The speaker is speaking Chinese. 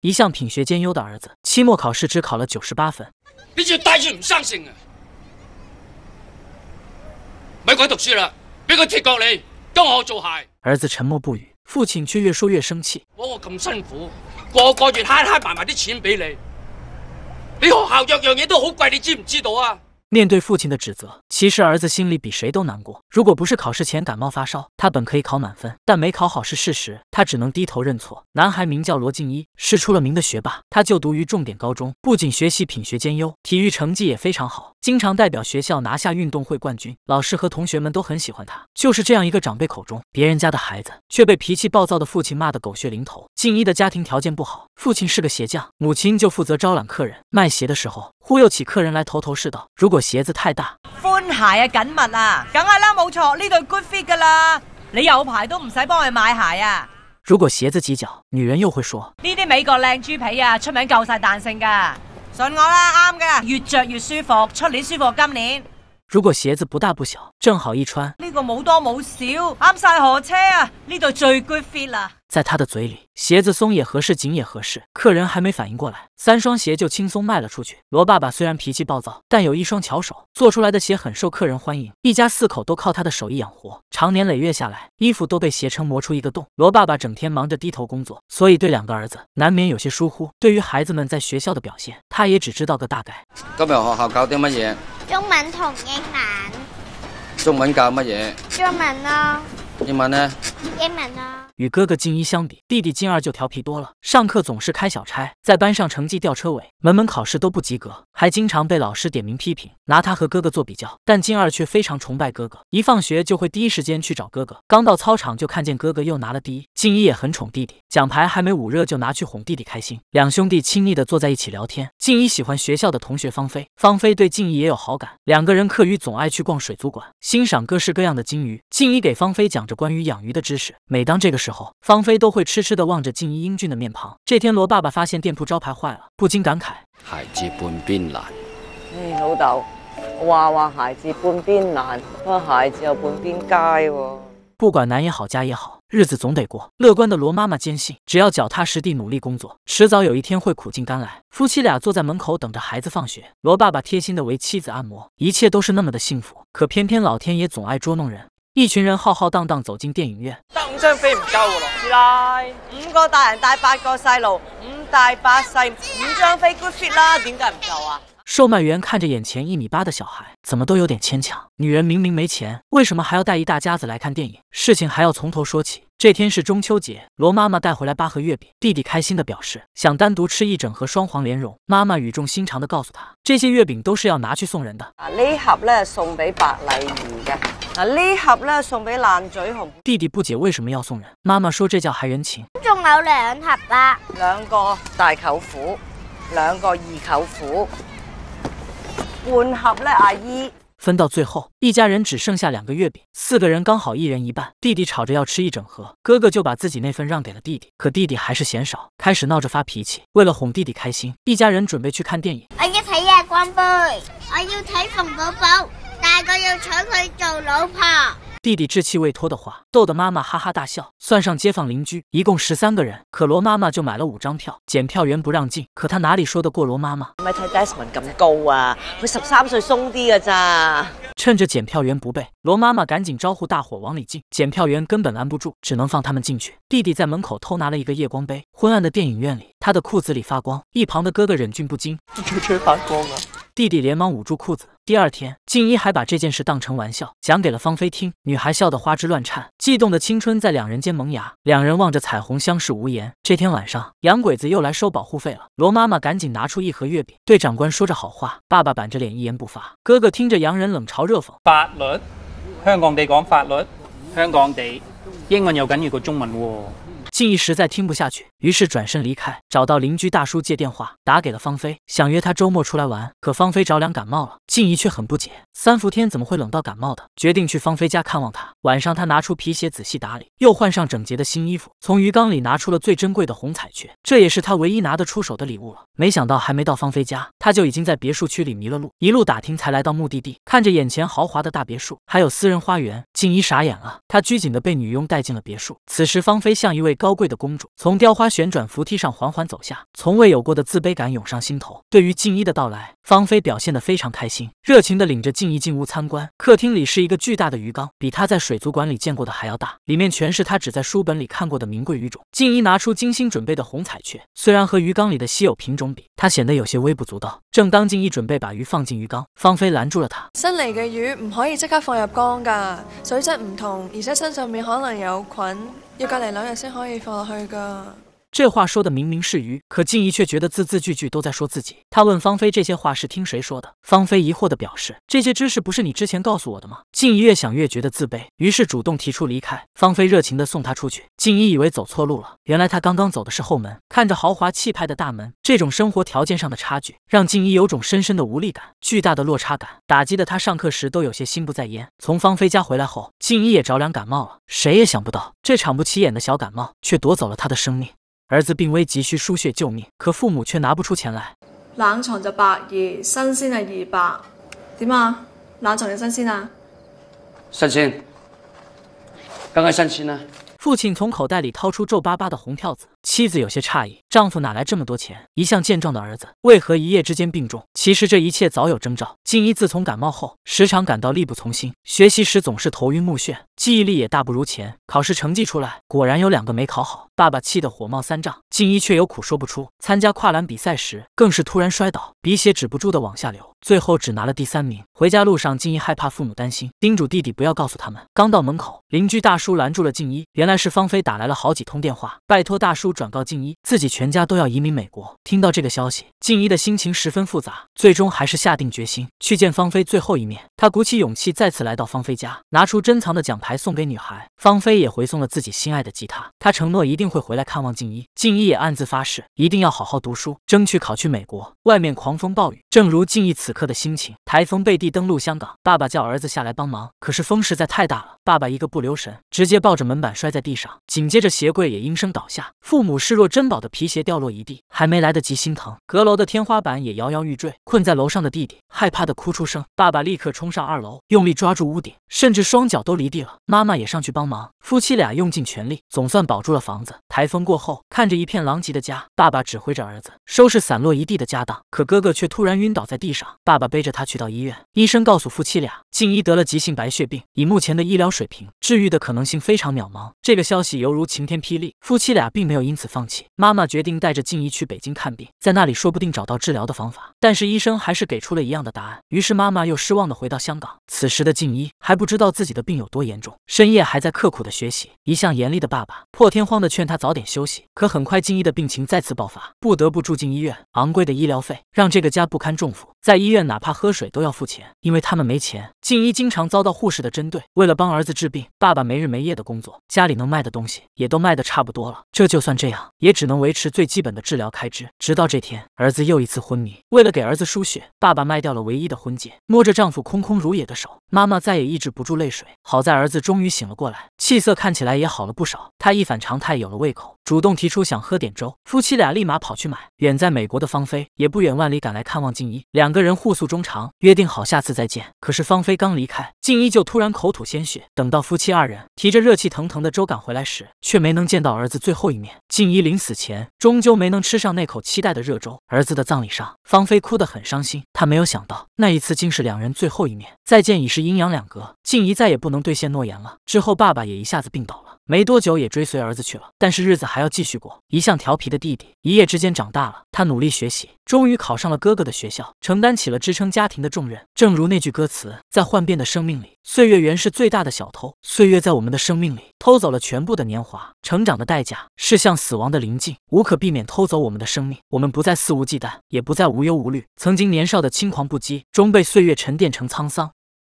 一向品学兼优的儿子，期末考试只考了九十八分。你就带住唔生性啊！咪鬼读书啦，俾个铁角你，跟我做鞋。儿子沉默不语，父亲却越说越生气。我咁辛苦，个个月悭悭埋埋啲钱俾你，你学校样样嘢都好贵，你知唔知道啊？面对父亲的指责，其实儿子心里比谁都难过。如果不是考试前感冒发烧，他本可以考满分，但没考好是事实，他只能低头认错。男孩名叫罗静一，是出了名的学霸。他就读于重点高中，不仅学习品学兼优，体育成绩也非常好，经常代表学校拿下运动会冠军。老师和同学们都很喜欢他。就是这样一个长辈口中别人家的孩子，却被脾气暴躁的父亲骂得狗血淋头。静一的家庭条件不好，父亲是个鞋匠，母亲就负责招揽客人卖鞋的时候。忽悠起客人来头头是道。如果鞋子太大，宽鞋啊紧密啊，梗系啦冇错，呢对 good fit 噶啦。你有牌都唔使帮佢买鞋啊。如果鞋子挤脚，女人又会说：呢啲美国靓猪皮啊，出名够晒弹性噶，信我啦，啱噶，越着越舒服，出年舒服今年。如果鞋子不大不小，正好一穿。呢个冇多冇少，啱晒河车啊？呢度最 good fit 啦！在他的嘴里，鞋子松也合适，紧也合适。客人还没反应过来，三双鞋就轻松卖了出去。罗爸爸虽然脾气暴躁，但有一双巧手，做出来的鞋很受客人欢迎。一家四口都靠他的手艺养活，长年累月下来，衣服都被鞋撑磨出一个洞。罗爸爸整天忙着低头工作，所以对两个儿子难免有些疏忽。对于孩子们在学校的表现，他也只知道个大概。今日学校搞啲乜嘢？中文同英文。中文教乜嘢？中文咯。英文呢？英文咯。与哥哥静一相比，弟弟静二就调皮多了。上课总是开小差，在班上成绩吊车尾，门门考试都不及格，还经常被老师点名批评，拿他和哥哥做比较。但静二却非常崇拜哥哥，一放学就会第一时间去找哥哥。刚到操场就看见哥哥又拿了第一。静一也很宠弟弟，奖牌还没捂热就拿去哄弟弟开心。两兄弟亲密的坐在一起聊天。静一喜欢学校的同学芳菲，芳菲对静一也有好感。两个人课余总爱去逛水族馆，欣赏各式各样的金鱼。静一给芳菲讲着关于养鱼的知识，每当这个时，之后，芳菲都会痴痴的望着静怡英俊的面庞。这天，罗爸爸发现店铺招牌坏了，不禁感慨：孩子半边难，你老豆话话孩子半边难，可孩子又半边哦。不管难也好，家也好，日子总得过。乐观的罗妈妈坚信，只要脚踏实地努力工作，迟早有一天会苦尽甘来。夫妻俩坐在门口等着孩子放学，罗爸爸贴心的为妻子按摩，一切都是那么的幸福。可偏偏老天爷总爱捉弄人，一群人浩浩荡荡走进电影院。张飞唔够喎，奶，五个大人带八个细路，五大八细，五张飞 good fit 啦，点解唔够啊？售卖员看着眼前一米八的小孩，怎么都有点牵强。女人明明没钱，为什么还要带一大家子来看电影？事情还要从头说起。这天是中秋节，罗妈妈带回来八盒月饼，弟弟开心的表示想单独吃一整盒双黄莲蓉。妈妈语重心长的告诉他，这些月饼都是要拿去送人的。啊，呢盒呢送俾白丽仪嘅。啊，呢盒咧送俾烂嘴熊。弟弟不解为什么要送人，妈妈说这叫还人情。仲有两盒啦，两个大舅父，两个二舅父，半盒咧，阿姨。分到最后，一家人只剩下两个月饼，四个人刚好一人一半。弟弟吵着要吃一整盒，哥哥就把自己那份让给了弟弟，可弟弟还是嫌少，开始闹着发脾气。为了哄弟弟开心，一家人准备去看电影。我要睇呀光杯》，我要睇冯宝宝。哥要娶她做老婆。弟弟稚气未脱的话，逗得妈妈哈哈大笑。算上街坊邻居，一共十三个人，可罗妈妈就买了五张票。检票员不让进，可他哪里说得过罗妈妈？唔 s 睇戴斯文咁高啊，佢十三岁松啲噶咋？趁着检票员不备，罗妈妈赶紧招呼大伙往里进。检票员根本拦不住，只能放他们进去。弟弟在门口偷拿了一个夜光杯，昏暗的电影院里。他的裤子里发光，一旁的哥哥忍俊不禁。这发光啊？弟弟连忙捂住裤子。第二天，静一还把这件事当成玩笑讲给了芳菲听，女孩笑得花枝乱颤，悸动的青春在两人间萌芽。两人望着彩虹，相视无言。这天晚上，洋鬼子又来收保护费了。罗妈妈赶紧拿出一盒月饼，对长官说着好话。爸爸板着脸一言不发。哥哥听着洋人冷嘲热讽，法律，香港地讲法律，香港地英文又紧要个中文。静一实在听不下去。于是转身离开，找到邻居大叔借电话，打给了芳菲，想约她周末出来玩。可芳菲着凉感冒了，静怡却很不解，三伏天怎么会冷到感冒的？决定去芳菲家看望她。晚上，她拿出皮鞋仔细打理，又换上整洁的新衣服，从鱼缸里拿出了最珍贵的红彩雀，这也是她唯一拿得出手的礼物了。没想到还没到芳菲家，她就已经在别墅区里迷了路，一路打听才来到目的地。看着眼前豪华的大别墅，还有私人花园，静怡傻眼了。她拘谨的被女佣带进了别墅。此时芳菲像一位高贵的公主，从雕花。旋转扶梯上缓缓走下，从未有过的自卑感涌上心头。对于静一的到来，芳菲表现得非常开心，热情地领着静一进屋参观。客厅里是一个巨大的鱼缸，比他在水族馆里见过的还要大，里面全是他只在书本里看过的名贵鱼种。静一拿出精心准备的红彩雀，虽然和鱼缸里的稀有品种比，它显得有些微不足道。正当静一准备把鱼放进鱼缸，芳菲拦住了他：“新嚟嘅鱼唔可以即刻放入缸噶，水质唔同，而且身上面可能有菌，要隔篱两日先可以放落去噶。”这话说的明明是鱼，可静怡却觉得字字句句都在说自己。她问芳菲：“这些话是听谁说的？”芳菲疑惑的表示：“这些知识不是你之前告诉我的吗？”静怡越想越觉得自卑，于是主动提出离开。芳菲热情的送她出去。静怡以为走错路了，原来她刚刚走的是后门。看着豪华气派的大门，这种生活条件上的差距，让静怡有种深深的无力感，巨大的落差感打击的她上课时都有些心不在焉。从芳菲家回来后，静怡也着凉感冒了。谁也想不到，这场不起眼的小感冒，却夺走了她的生命。儿子病危，急需输血救命，可父母却拿不出钱来。冷藏就百二，新鲜是二百，点啊？冷藏的，新鲜啊？新千，刚刚新千呢？父亲从口袋里掏出皱巴巴的红票子。妻子有些诧异，丈夫哪来这么多钱？一向健壮的儿子为何一夜之间病重？其实这一切早有征兆。静一自从感冒后，时常感到力不从心，学习时总是头晕目眩，记忆力也大不如前。考试成绩出来，果然有两个没考好。爸爸气得火冒三丈，静一却有苦说不出。参加跨栏比赛时，更是突然摔倒，鼻血止不住的往下流，最后只拿了第三名。回家路上，静一害怕父母担心，叮嘱弟弟不要告诉他们。刚到门口，邻居大叔拦住了静一，原来是芳菲打来了好几通电话，拜托大叔。转告静一，自己全家都要移民美国。听到这个消息，静一的心情十分复杂，最终还是下定决心去见芳菲最后一面。他鼓起勇气，再次来到芳菲家，拿出珍藏的奖牌送给女孩。芳菲也回送了自己心爱的吉他。他承诺一定会回来看望静一。静一也暗自发誓，一定要好好读书，争取考去美国。外面狂风暴雨，正如静一此刻的心情。台风贝蒂登陆香港，爸爸叫儿子下来帮忙，可是风实在太大了，爸爸一个不留神，直接抱着门板摔在地上，紧接着鞋柜也应声倒下。父。父母视若珍宝的皮鞋掉落一地，还没来得及心疼，阁楼的天花板也摇摇欲坠，困在楼上的弟弟害怕的哭出声。爸爸立刻冲上二楼，用力抓住屋顶，甚至双脚都离地了。妈妈也上去帮忙，夫妻俩用尽全力，总算保住了房子。台风过后，看着一片狼藉的家，爸爸指挥着儿子收拾散落一地的家当，可哥哥却突然晕倒在地上，爸爸背着他去到医院，医生告诉夫妻俩，静一得了急性白血病，以目前的医疗水平，治愈的可能性非常渺茫。这个消息犹如晴天霹雳，夫妻俩并没有。因此放弃，妈妈决定带着静怡去北京看病，在那里说不定找到治疗的方法。但是医生还是给出了一样的答案，于是妈妈又失望的回到香港。此时的静怡还不知道自己的病有多严重，深夜还在刻苦的学习。一向严厉的爸爸破天荒的劝他早点休息，可很快静怡的病情再次爆发，不得不住进医院。昂贵的医疗费让这个家不堪重负，在医院哪怕喝水都要付钱，因为他们没钱。静怡经常遭到护士的针对。为了帮儿子治病，爸爸没日没夜的工作，家里能卖的东西也都卖的差不多了，这就算。这样也只能维持最基本的治疗开支。直到这天，儿子又一次昏迷。为了给儿子输血，爸爸卖掉了唯一的婚戒，摸着丈夫空空如也的手。妈妈再也抑制不住泪水，好在儿子终于醒了过来，气色看起来也好了不少。他一反常态，有了胃口，主动提出想喝点粥。夫妻俩立马跑去买。远在美国的芳菲也不远万里赶来看望静怡，两个人互诉衷肠，约定好下次再见。可是芳菲刚离开，静怡就突然口吐鲜血。等到夫妻二人提着热气腾腾的粥赶回来时，却没能见到儿子最后一面。静怡临死前终究没能吃上那口期待的热粥。儿子的葬礼上，芳菲哭得很伤心。她没有想到，那一次竟是两人最后一面。再见已是。阴阳两隔，静怡再也不能兑现诺言了。之后，爸爸也一下子病倒了，没多久也追随儿子去了。但是日子还要继续过。一向调皮的弟弟，一夜之间长大了。他努力学习，终于考上了哥哥的学校，承担起了支撑家庭的重任。正如那句歌词，在幻变的生命里，岁月原是最大的小偷。岁月在我们的生命里偷走了全部的年华，成长的代价是向死亡的临近无可避免偷走我们的生命。我们不再肆无忌惮，也不再无忧无虑。曾经年少的轻狂不羁，终被岁月沉淀成沧桑。